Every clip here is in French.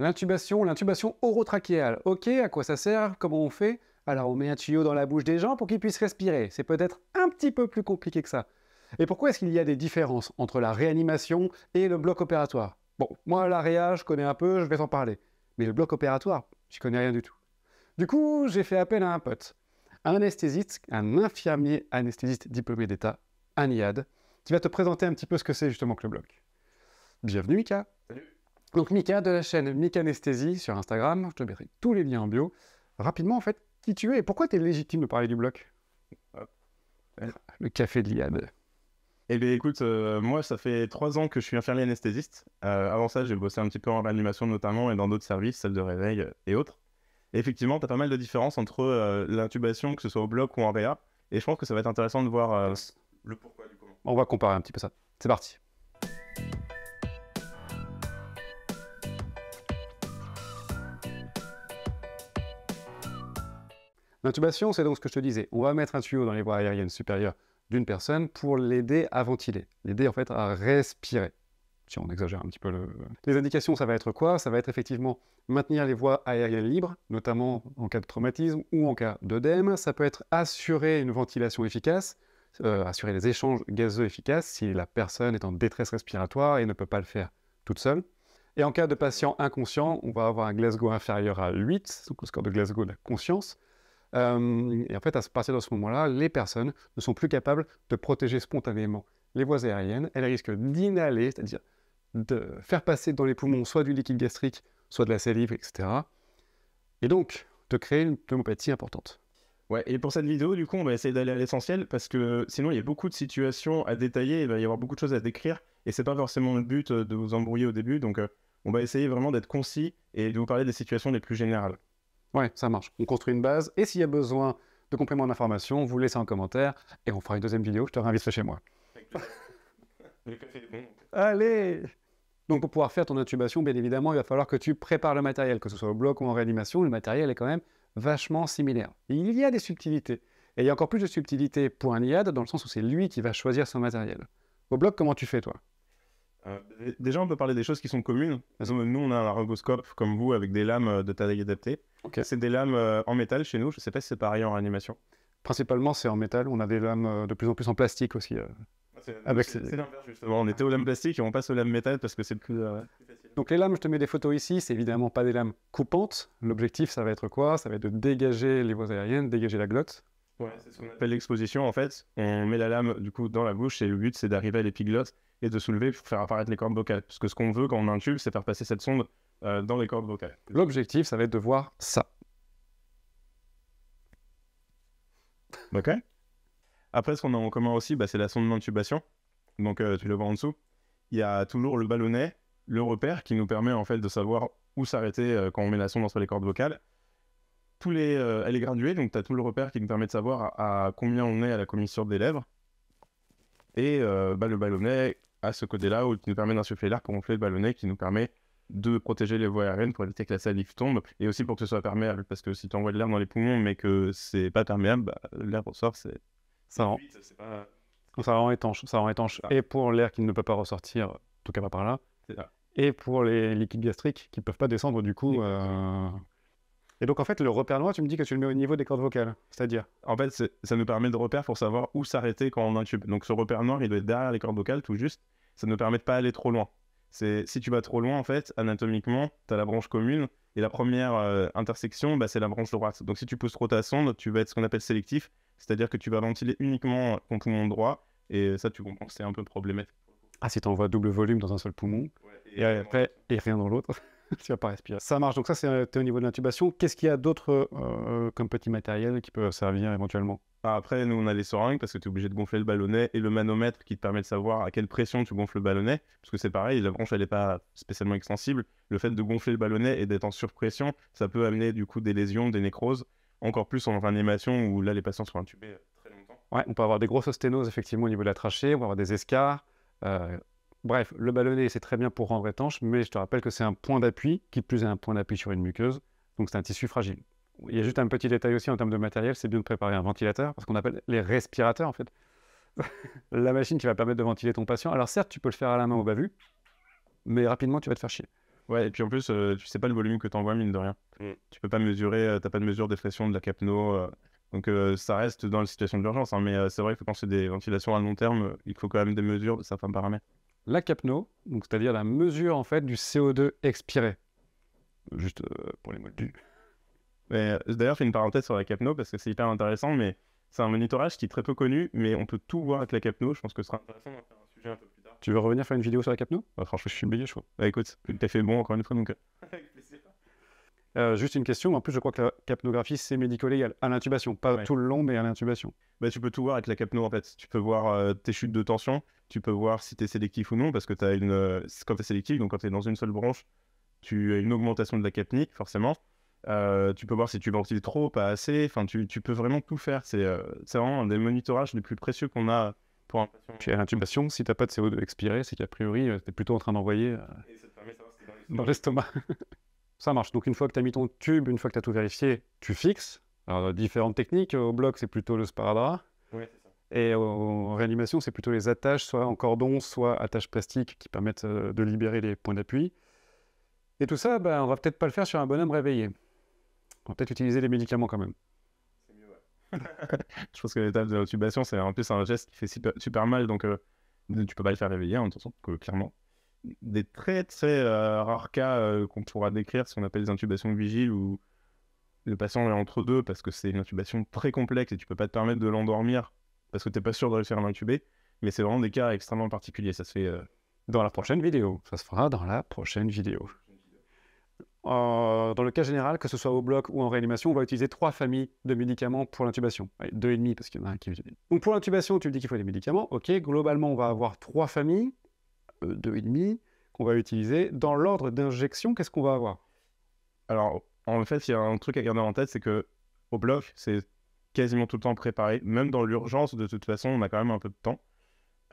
L'intubation, l'intubation orotrachéale. Ok, à quoi ça sert Comment on fait Alors on met un tuyau dans la bouche des gens pour qu'ils puissent respirer. C'est peut-être un petit peu plus compliqué que ça. Et pourquoi est-ce qu'il y a des différences entre la réanimation et le bloc opératoire Bon, moi la réa, je connais un peu, je vais t'en parler. Mais le bloc opératoire, je connais rien du tout. Du coup, j'ai fait appel à un pote, un anesthésiste, un infirmier anesthésiste diplômé d'État, un IAD, qui va te présenter un petit peu ce que c'est justement que le bloc. Bienvenue Mika donc Mika de la chaîne Mika Anesthésie sur Instagram, je te mettrai tous les liens en bio. Rapidement, en fait, qui tu es et pourquoi tu es légitime de parler du bloc euh, Le café de l'IAB. Eh bien, écoute, euh, moi, ça fait trois ans que je suis infirmier anesthésiste. Euh, avant ça, j'ai bossé un petit peu en réanimation, notamment, et dans d'autres services, celles de réveil et autres. effectivement, tu as pas mal de différences entre l'intubation, que ce soit au bloc ou en réa. Et je pense que ça va être intéressant de voir le pourquoi du comment. On va comparer un petit peu ça. C'est parti. L'intubation, c'est donc ce que je te disais. On va mettre un tuyau dans les voies aériennes supérieures d'une personne pour l'aider à ventiler, l'aider en fait à respirer. Si on exagère un petit peu le... Les indications, ça va être quoi Ça va être effectivement maintenir les voies aériennes libres, notamment en cas de traumatisme ou en cas d'œdème. Ça peut être assurer une ventilation efficace, euh, assurer les échanges gazeux efficaces si la personne est en détresse respiratoire et ne peut pas le faire toute seule. Et en cas de patient inconscient, on va avoir un Glasgow inférieur à 8, donc le score de Glasgow de la conscience, et en fait, à partir de ce moment-là, les personnes ne sont plus capables de protéger spontanément les voies aériennes. Elles risquent d'inhaler, c'est-à-dire de faire passer dans les poumons soit du liquide gastrique, soit de la salive, etc. Et donc, de créer une pneumopathie importante. Ouais, et pour cette vidéo, du coup, on va essayer d'aller à l'essentiel parce que sinon, il y a beaucoup de situations à détailler, ben, il va y avoir beaucoup de choses à décrire et c'est pas forcément le but euh, de vous embrouiller au début. Donc, euh, on va essayer vraiment d'être concis et de vous parler des situations les plus générales. Ouais, ça marche. On construit une base, et s'il y a besoin de compléments d'information, vous laissez un commentaire, et on fera une deuxième vidéo, je te réinvite chez moi. Allez donc pour pouvoir faire ton intubation, bien évidemment, il va falloir que tu prépares le matériel, que ce soit au bloc ou en réanimation, le matériel est quand même vachement similaire. Il y a des subtilités. Et il y a encore plus de subtilités pour un IAD, dans le sens où c'est lui qui va choisir son matériel. Au bloc, comment tu fais toi euh, déjà, on peut parler des choses qui sont communes. Nous, on a un roboscope comme vous avec des lames euh, de taille adaptée. C'est des lames euh, en métal chez nous. Je ne sais pas si c'est pareil en réanimation. Principalement, c'est en métal. On a des lames de plus en plus en plastique aussi. Ah, c'est l'inverse, justement. On était aux lames plastiques et on passe aux lames métal parce que c'est plus, plus facile. Donc, les lames, je te mets des photos ici. C'est évidemment pas des lames coupantes. L'objectif, ça va être quoi Ça va être de dégager les voies aériennes, dégager la glotte. Ouais, c'est ce qu'on appelle l'exposition en fait. On met la lame du coup dans la bouche et le but c'est d'arriver à l'épiglotte et de soulever pour faire apparaître les cordes vocales. Parce que ce qu'on veut quand on intube, c'est faire passer cette sonde euh, dans les cordes vocales. L'objectif, ça va être de voir ça. Ok. Après, ce qu'on a en commun aussi, bah, c'est la sonde d'intubation. Donc euh, tu le vois en dessous. Il y a toujours le ballonnet, le repère qui nous permet en fait de savoir où s'arrêter euh, quand on met la sonde entre les cordes vocales tous les, euh, elle est graduée, donc tu as tout le repère qui nous permet de savoir à, combien on est à la commissure des lèvres. Et euh, bah, le ballonnet à ce côté-là qui nous permet d'insuffler l'air pour gonfler le ballonnet qui nous permet de protéger les voies aériennes pour éviter que la salive tombe et aussi pour que ce soit perméable parce que si tu envoies de l'air dans les poumons mais que c'est pas perméable, bah, l'air ressort, c'est ça rend. Ça étanche, ça étanche. Et pour l'air qui ne peut pas ressortir, en tout cas pas par là. Et pour les liquides gastriques qui ne peuvent pas descendre du coup. Et donc, en fait, le repère noir, tu me dis que tu le mets au niveau des cordes vocales. C'est-à-dire En fait, ça nous permet de repère pour savoir où s'arrêter quand on tube. Donc, ce repère noir, il doit être derrière les cordes vocales, tout juste. Ça ne permet de pas aller trop loin. Si tu vas trop loin, en fait, anatomiquement, tu as la branche commune. Et la première euh, intersection, bah, c'est la branche droite. Donc, si tu pousses trop ta sonde, tu vas être ce qu'on appelle sélectif. C'est-à-dire que tu vas ventiler uniquement ton poumon droit. Et euh, ça, tu comprends, c'est un peu problématique. Ah, si tu envoies double volume dans un seul poumon. et, après, et rien dans l'autre. tu vas pas respirer. Ça marche. Donc ça, c'est euh, au niveau de l'intubation. Qu'est-ce qu'il y a d'autre euh, euh, comme petit matériel qui peut servir éventuellement bah, après, nous, on a les seringues parce que tu es obligé de gonfler le ballonnet et le manomètre qui te permet de savoir à quelle pression tu gonfles le ballonnet. Parce que c'est pareil, la branche, elle n'est pas spécialement extensible. Le fait de gonfler le ballonnet et d'être en surpression, ça peut amener du coup des lésions, des nécroses. Encore plus en réanimation où là, les patients sont intubés très longtemps. Ouais, on peut avoir des grosses osténoses effectivement au niveau de la trachée, on peut avoir des escarres. Bref, le ballonnet, c'est très bien pour rendre étanche, mais je te rappelle que c'est un point d'appui, qui plus est un point d'appui sur une muqueuse, donc c'est un tissu fragile. Il y a juste un petit détail aussi en termes de matériel, c'est bien de préparer un ventilateur, parce qu'on appelle les respirateurs en fait. la machine qui va permettre de ventiler ton patient. Alors certes, tu peux le faire à la main au bavu, mais rapidement, tu vas te faire chier. Ouais, et puis en plus, euh, tu sais pas le volume que t'envoies mine de rien. Mm. Tu peux pas mesurer, tu euh, t'as pas de mesure des pressions de la capno. Euh. donc ça reste dans la situation d'urgence, hein, mais c'est vrai que quand c'est des ventilations à long terme, il faut quand même des mesures, ça certains un paramètre la capno, donc c'est-à-dire la mesure en fait du CO2 expiré. Juste euh, pour les modules. Euh, d'ailleurs, je fais une parenthèse sur la capno parce que c'est hyper intéressant, mais c'est un monitorage qui est très peu connu, mais on peut tout voir avec la capno. Je pense que ce sera intéressant d'en faire un sujet un peu plus tard. Tu veux revenir faire une vidéo sur la capno bah, Franchement, je suis obligé, je crois. Bah écoute, t'as fait bon encore une fois, donc. Euh. Euh, juste une question. En plus, je crois que la capnographie, c'est médico-légal à l'intubation, pas tout le long, mais à l'intubation. Bah, tu peux tout voir avec la capno, en fait. Tu peux voir euh, tes chutes de tension, tu peux voir si tu es sélectif ou non, parce que as une, euh, quand tu es sélectif, donc quand tu es dans une seule branche, tu as une augmentation de la capnique, forcément. tu peux voir si tu ventiles trop, pas assez. Enfin, tu, peux vraiment tout faire. C'est vraiment un des monitorages les plus précieux qu'on a pour un patient. Puis à l'intubation, si tu pas de CO2 expiré, c'est qu'a priori, tu es plutôt en train d'envoyer dans l'estomac. ça marche. Donc une fois que tu as mis ton tube, une fois que tu as tout vérifié, tu fixes. Alors, euh, différentes techniques. Au bloc, c'est plutôt le sparadrap. Oui, ça. Et en réanimation, c'est plutôt les attaches, soit en cordon, soit attaches plastiques qui permettent euh, de libérer les points d'appui. Et tout ça, on bah, on va peut-être pas le faire sur un bonhomme réveillé. On va peut-être utiliser les médicaments quand même. C'est mieux, ouais. Je pense que l'étape de l'autubation, c'est en plus un geste qui fait super, mal, donc tu euh, tu peux pas le faire réveiller, en hein, toute façon, clairement des très très euh, rares cas euh, qu'on pourra décrire, ce qu'on appelle les intubations de vigile, où le patient est entre deux parce que c'est une intubation très complexe et tu peux pas te permettre de l'endormir parce que tu n'es pas sûr de réussir à l'intuber. Mais c'est vraiment des cas extrêmement particuliers. Ça se fait euh, dans la prochaine vidéo. Ça se fera dans la prochaine vidéo. dans le cas général, que ce soit au bloc ou en réanimation, on va utiliser trois familles de médicaments pour l'intubation. Deux et demi, parce qu'il y en a un qui Donc pour l'intubation, tu me dis qu'il faut des médicaments. Ok, globalement, on va avoir trois familles. 2,5 euh, qu'on va utiliser. Dans l'ordre d'injection, qu'est-ce qu'on va avoir Alors, en fait, il y a un truc à garder en tête, c'est que au bloc, c'est quasiment tout le temps préparé. Même dans l'urgence, de toute façon, on a quand même un peu de temps.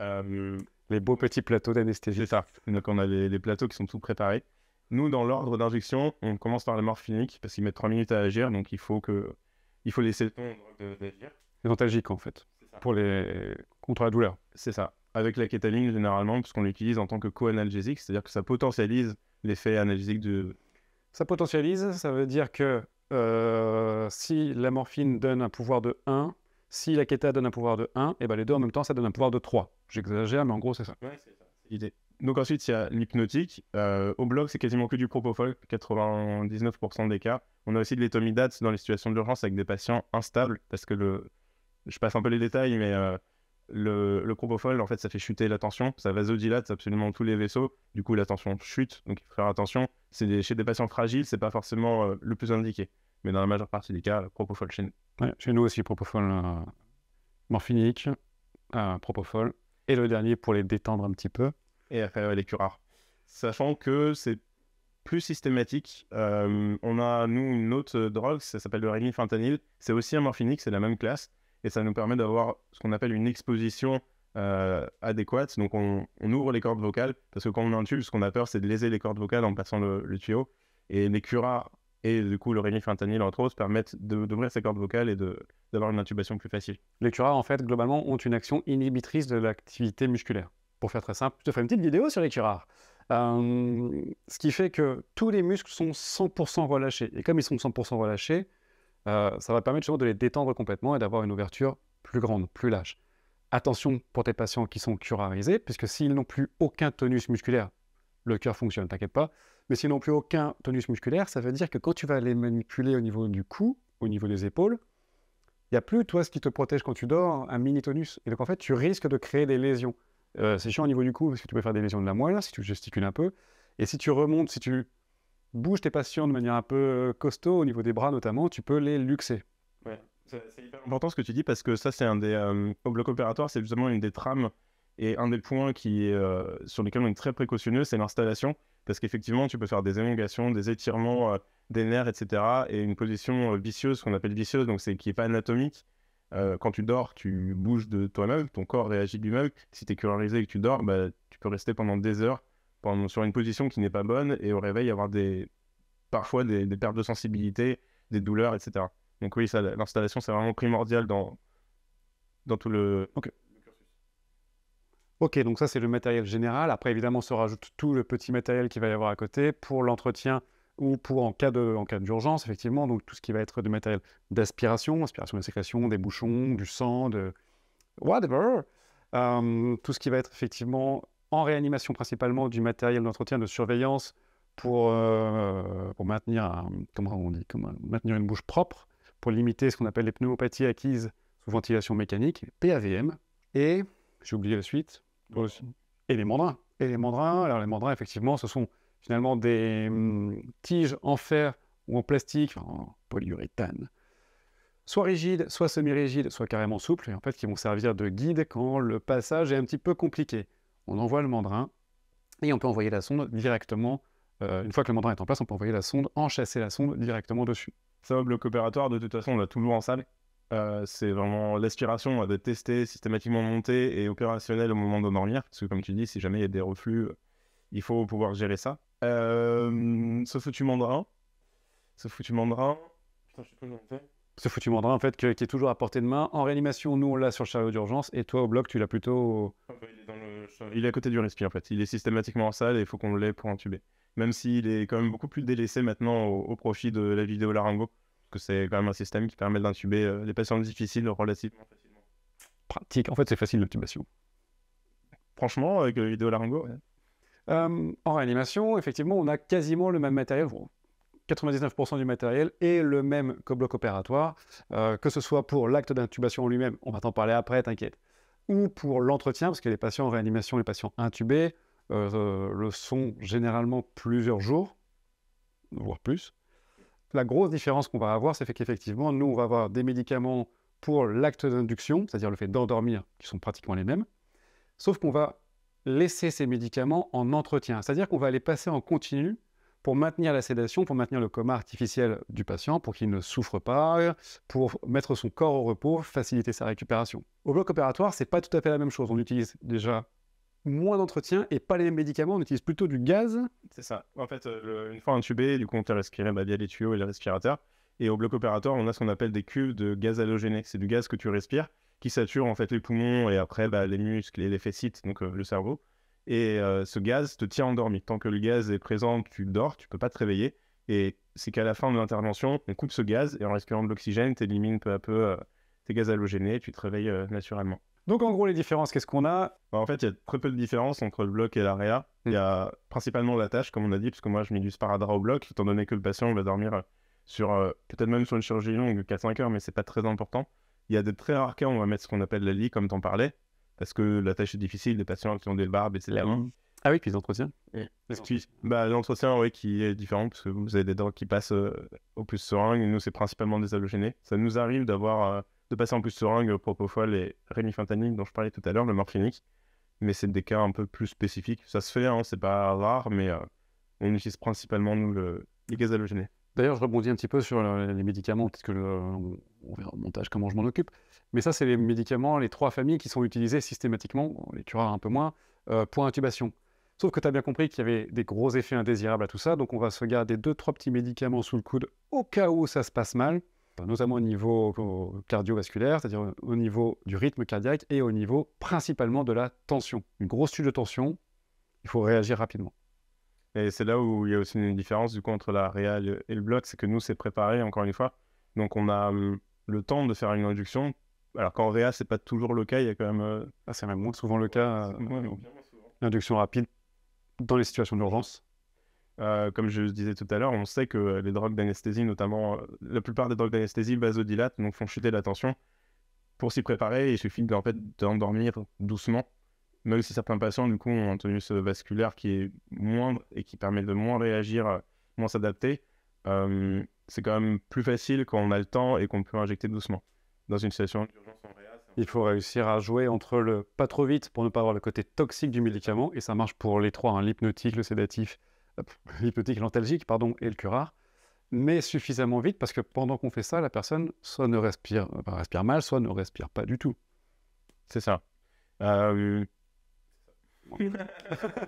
Euh, les beaux petits plateaux d'anesthésie. C'est ça. Donc, on a les, plateaux qui sont tous préparés. Nous, dans l'ordre d'injection, on commence par la morphinique parce qu'ils mettent 3 minutes à agir, donc il faut, que... il faut laisser le temps d'agir. Les antalgiques, en fait, pour les... contre la douleur. C'est ça avec la kétaline généralement, puisqu'on l'utilise en tant que co-analgésique, c'est-à-dire que ça potentialise l'effet analgésique de. Ça potentialise, ça veut dire que euh, si la morphine donne un pouvoir de 1, si la kéta donne un pouvoir de 1, et eh ben les deux en même temps, ça donne un pouvoir de 3. J'exagère, mais en gros, c'est ça. Ouais, c'est ça. Donc ensuite, il y a l'hypnotique. Euh, au bloc, c'est quasiment que du propofol, 99% des cas. On a aussi de l'étomidate dans les situations d'urgence avec des patients instables, parce que le... je passe un peu les détails, mais euh, le, propofol, en fait, ça fait chuter la tension, ça vasodilate absolument tous les vaisseaux. Du coup, la tension chute, donc il faut faire attention. C'est chez des patients fragiles, c'est pas forcément euh, le plus indiqué. Mais dans la majeure partie des cas, propofol chez nous. chez nous aussi, propofol euh, morphinique, euh, propofol. Et le dernier pour les détendre un petit peu. Et après, les curares. Sachant que c'est plus systématique. on a, nous, une autre drogue, ça s'appelle le remifentanil. C'est aussi un morphinique, c'est la même classe et ça nous permet d'avoir ce qu'on appelle une exposition euh, adéquate. Donc on, ouvre les cordes vocales parce que quand on intube, ce qu'on a peur, c'est de léser les cordes vocales en passant le, tuyau. Et les curas et du coup le Fentanyl entre autres permettent d'ouvrir ces cordes vocales et d'avoir une intubation plus facile. Les curas en fait globalement ont une action inhibitrice de l'activité musculaire. Pour faire très simple, je te ferai une petite vidéo sur les curas. Euh, ce qui fait que tous les muscles sont 100% relâchés. Et comme ils sont 100% relâchés, euh, ça va permettre justement de les détendre complètement et d'avoir une ouverture plus grande, plus lâche. Attention pour tes patients qui sont curarisés, puisque s'ils n'ont plus aucun tonus musculaire, le cœur fonctionne, t'inquiète pas. Mais s'ils n'ont plus aucun tonus musculaire, ça veut dire que quand tu vas les manipuler au niveau du cou, au niveau des épaules, il n'y a plus, toi, ce qui te protège quand tu dors, un mini tonus. Et donc, en fait, tu risques de créer des lésions. Euh, c'est chiant au niveau du cou, parce que tu peux faire des lésions de la moelle, si tu gesticules un peu. Et si tu remontes, si tu bouge tes patients de manière un peu euh, costaud, au niveau des bras notamment, tu peux les luxer. Ouais, c'est hyper important ce que tu dis parce que ça, c'est un des. Euh, au bloc opératoire, c'est justement une des trames et un des points qui, est euh, sur lesquels on est très précautionneux, c'est l'installation. Parce qu'effectivement, tu peux faire des élongations, des étirements des nerfs, etc. Et une position vicieuse, qu'on appelle vicieuse, donc c'est qui n'est pas anatomique. quand tu dors, tu bouges de toi-même, ton corps réagit lui-même. Si tu es curalisé et que tu dors, bah, tu peux rester pendant des heures sur une position qui n'est pas bonne et au réveil avoir des, parfois des, pertes de sensibilité, des douleurs, etc. Donc oui, l'installation, c'est vraiment primordial dans, dans tout le... ok Ok, donc ça c'est le matériel général. Après, évidemment, se rajoute tout le petit matériel qui va y avoir à côté pour l'entretien ou pour en cas d'urgence, effectivement. Donc tout ce qui va être du matériel d'aspiration, aspiration de sécrétion, des bouchons, du sang, de whatever. Euh, tout ce qui va être effectivement en réanimation principalement du matériel d'entretien de surveillance pour, euh, pour maintenir, on dit, maintenir une bouche propre, pour limiter ce qu'on appelle les pneumopathies acquises sous ventilation mécanique, PAVM, et j'ai oublié la suite, et les mandrins. Et les mandrins, mmh. alors les mandrins, effectivement, ce sont finalement des mmh, tiges en fer ou en plastique, en polyuréthane, soit rigides, soit semi-rigides, soit carrément souples, et en fait qui vont servir de guide quand le passage est un petit peu compliqué on envoie le mandrin et on peut envoyer la sonde directement. Euh, une fois que le mandrin est en place, on peut envoyer la sonde, enchasser la sonde directement dessus. Ça, le bloc opératoire, de toute façon, on l'a toujours en salle. Euh, c'est vraiment l'aspiration de tester, systématiquement monter, et opérationnel au moment de dormir. Parce que, comme tu dis, si jamais il y a des reflux, euh, il faut pouvoir gérer ça. Euh, ce foutu mandrin. Ce foutu mandrin. Putain, je sais pas comment ce foutu mandrin en fait qui, est toujours à portée de main. En réanimation, nous on l'a sur le chariot d'urgence et toi au bloc tu l'as plutôt. Ah bah, il est, à côté du respire en fait. Il est systématiquement en salle et il faut qu'on l'ait pour intuber. Même s'il est quand même beaucoup plus délaissé maintenant au, profit de la vidéo Larango parce que c'est quand même un système qui permet d'intuber euh, patients difficiles relativement facilement. Pratique. En fait, c'est facile l'intubation. Franchement, avec la vidéo Larango euh, en réanimation, effectivement, on a quasiment le même matériel. 99% du matériel est le même que bloc opératoire, euh, que ce soit pour l'acte d'intubation en lui-même, on va t'en parler après, t'inquiète, ou pour l'entretien, parce que les patients en réanimation, les patients intubés, euh, euh, le sont généralement plusieurs jours, voire plus. La grosse différence qu'on va avoir, c'est qu'effectivement, nous, on va avoir des médicaments pour l'acte d'induction, c'est-à-dire le fait d'endormir, qui sont pratiquement les mêmes, sauf qu'on va laisser ces médicaments en entretien, c'est-à-dire qu'on va les passer en continu pour maintenir la sédation, pour maintenir le coma artificiel du patient, pour qu'il ne souffre pas, pour mettre son corps au repos, faciliter sa récupération. Au bloc opératoire, c'est pas tout à fait la même chose. On utilise déjà moins d'entretien et pas les mêmes médicaments, on utilise plutôt du gaz. C'est ça. En fait, euh, une fois intubé, du coup, on respiré bah, via les tuyaux et les respirateurs. Et au bloc opératoire, on a ce qu'on appelle des cuves de gaz halogéné. C'est du gaz que tu respires qui sature en fait les poumons et après bah, les muscles et les fessites, donc euh, le cerveau. Et euh, ce gaz te tient endormi. Tant que le gaz est présent, tu dors, tu peux pas te réveiller. Et c'est qu'à la fin de l'intervention, on coupe ce gaz et en respirant de l'oxygène, tu élimines peu à peu euh, tes gaz halogénés et tu te réveilles euh, naturellement. Donc en gros, les différences, qu'est-ce qu'on a bah, En fait, il y a très peu de différences entre le bloc et l'AREA. Il y a principalement la tâche, comme on a dit, puisque moi, je mets du sparadrap au bloc, étant donné que le patient va dormir sur peut-être même sur une chirurgie longue, 4-5 heures, mais c'est pas très important. Il y a de très rares cas où on va mettre ce qu'on appelle la lit, comme t'en parlais, parce que la tâche est difficile, les patients qui ont des barbes, etc. Bah ah oui, puis l'entretien. entretiens bah, L'entretien, oui, qui est différent, parce que vous avez des dents qui passent euh, au plus seringue, et nous, c'est principalement des halogénés. Ça nous arrive d'avoir, euh, de passer en plus seringue, propofol et rémifentaniques dont je parlais tout à l'heure, le morphinique, mais c'est des cas un peu plus spécifiques. Ça se fait, hein, c'est pas rare, mais euh, on utilise principalement, nous, les gaz halogénés. D'ailleurs, je rebondis un petit peu sur les médicaments, peut-être que on verra au montage comment je m'en occupe. Mais ça, c'est les médicaments, les trois familles qui sont utilisées systématiquement, les tueurs un peu moins, euh, pour intubation. Sauf que tu as bien compris qu'il y avait des gros effets indésirables à tout ça, donc on va se garder deux, trois petits médicaments sous le coude au cas où ça se passe mal, notamment au niveau cardiovasculaire, c'est-à-dire au niveau du rythme cardiaque et au niveau principalement de la tension. Une grosse chute de tension, il faut réagir rapidement. Et c'est là où il y a aussi une différence du coup entre la réa et le bloc, c'est que nous c'est préparé encore une fois, donc on a le temps de faire une induction. Alors qu'en réa c'est pas toujours le cas, il y a quand même. Euh, ah, c'est même moins souvent le cas. Euh, l'induction rapide dans les situations d'urgence. Euh, comme je disais tout à l'heure, on sait que les drogues d'anesthésie, notamment euh, la plupart des drogues d'anesthésie vasodilatent, donc font chuter la tension. Pour s'y préparer, il suffit de, fait d'endormir doucement même si certains patients, du coup, ont un tonus vasculaire qui est moindre et qui permet de moins réagir, euh, moins s'adapter, euh, c'est quand même plus facile quand on a le temps et qu'on peut injecter doucement. Dans une situation d'urgence il faut réussir à jouer entre le pas trop vite pour ne pas avoir le côté toxique du médicament, et ça marche pour les trois, hein, l'hypnotique, le sédatif, euh, l'hypnotique, l'antalgique, pardon, et le curare, mais suffisamment vite parce que pendant qu'on fait ça, la personne soit ne respire, respire mal, soit ne respire pas du tout. C'est ça. Euh,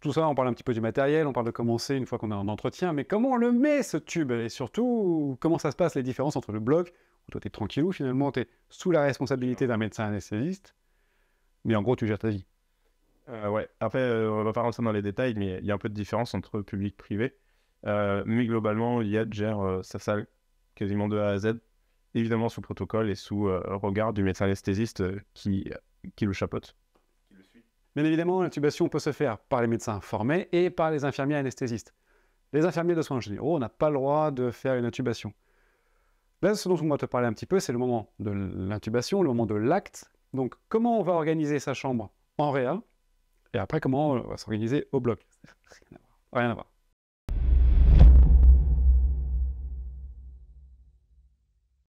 Tout ça, on parle un petit peu du matériel, on parle de commencer une fois qu'on est en entretien, mais comment on le met ce tube Et surtout, comment ça se passe les différences entre le bloc, où toi tu es tranquillou, finalement tu es sous la responsabilité d'un médecin anesthésiste, mais en gros tu gères ta vie. Euh, ouais, après, euh, on va pas rentrer dans les détails, mais il y a un peu de différence entre public et privé. Euh, mais globalement, Yad gère sa salle quasiment de A à Z, évidemment sous protocole et sous regard du médecin anesthésiste qui, qui le chapeaute. Bien évidemment, l'intubation peut se faire par les médecins formés et par les infirmiers anesthésistes. Les infirmiers de soins généraux, on n'a pas le droit de faire une intubation. Là, ce dont on va te parler un petit peu, c'est le moment de l'intubation, le moment de l'acte. Donc, comment on va organiser sa chambre en réel, et après, comment on va s'organiser au bloc. Rien Rien à voir.